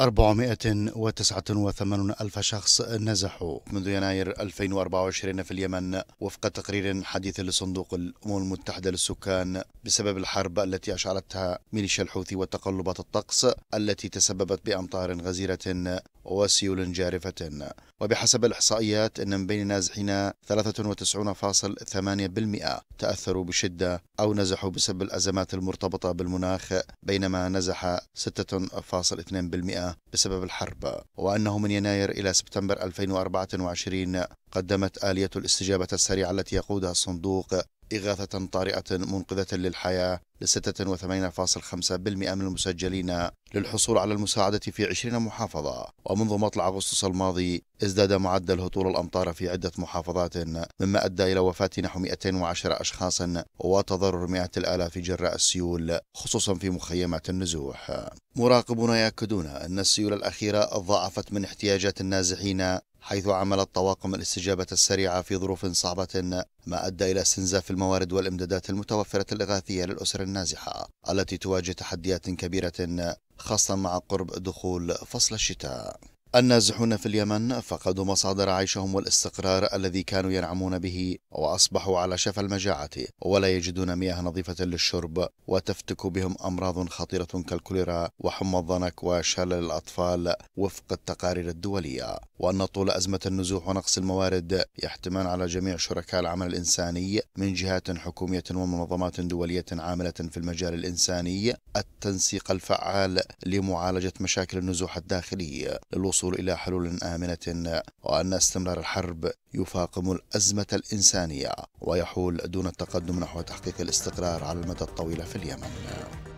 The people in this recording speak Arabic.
489 ألف شخص نزحوا منذ يناير 2024 في اليمن وفق تقرير حديث لصندوق الأمم المتحدة للسكان بسبب الحرب التي أشعلتها ميليشيا الحوثي وتقلبات الطقس التي تسببت بأمطار غزيرة وسيول جارفة وبحسب الإحصائيات أن من بين النازحين 93.8% تأثروا بشدة أو نزحوا بسبب الأزمات المرتبطة بالمناخ بينما نزح 6.2% بسبب الحرب وأنه من يناير إلى سبتمبر 2024 قدمت آلية الاستجابة السريعة التي يقودها الصندوق إغاثة طارئة منقذة للحياة ل 86.5% من المسجلين للحصول على المساعدة في 20 محافظة ومنذ مطلع أغسطس الماضي ازداد معدل هطول الأمطار في عدة محافظات مما أدى إلى وفاة نحو 210 أشخاص وتضرر مئات الآلاف جراء السيول خصوصا في مخيمات النزوح مراقبون يأكدون أن السيول الأخيرة ضاعفت من احتياجات النازحين حيث عملت طواقم الاستجابة السريعة في ظروف صعبة ما أدى إلى استنزاف الموارد والإمدادات المتوفرة الإغاثية للأسر النازحة التي تواجه تحديات كبيرة خاصة مع قرب دخول فصل الشتاء النازحون في اليمن فقدوا مصادر عيشهم والاستقرار الذي كانوا ينعمون به واصبحوا على شفا المجاعه ولا يجدون مياه نظيفه للشرب وتفتك بهم امراض خطيره كالكوليرا وحمى الضنك وشلل الاطفال وفق التقارير الدوليه وان طول ازمه النزوح ونقص الموارد يحتمان على جميع شركاء العمل الانساني من جهات حكوميه ومنظمات دوليه عامله في المجال الانساني التنسيق الفعال لمعالجه مشاكل النزوح الداخلي للوصول الوصول إلى حلول آمنة وأن استمرار الحرب يفاقم الأزمة الإنسانية ويحول دون التقدم نحو تحقيق الاستقرار على المدى الطويل في اليمن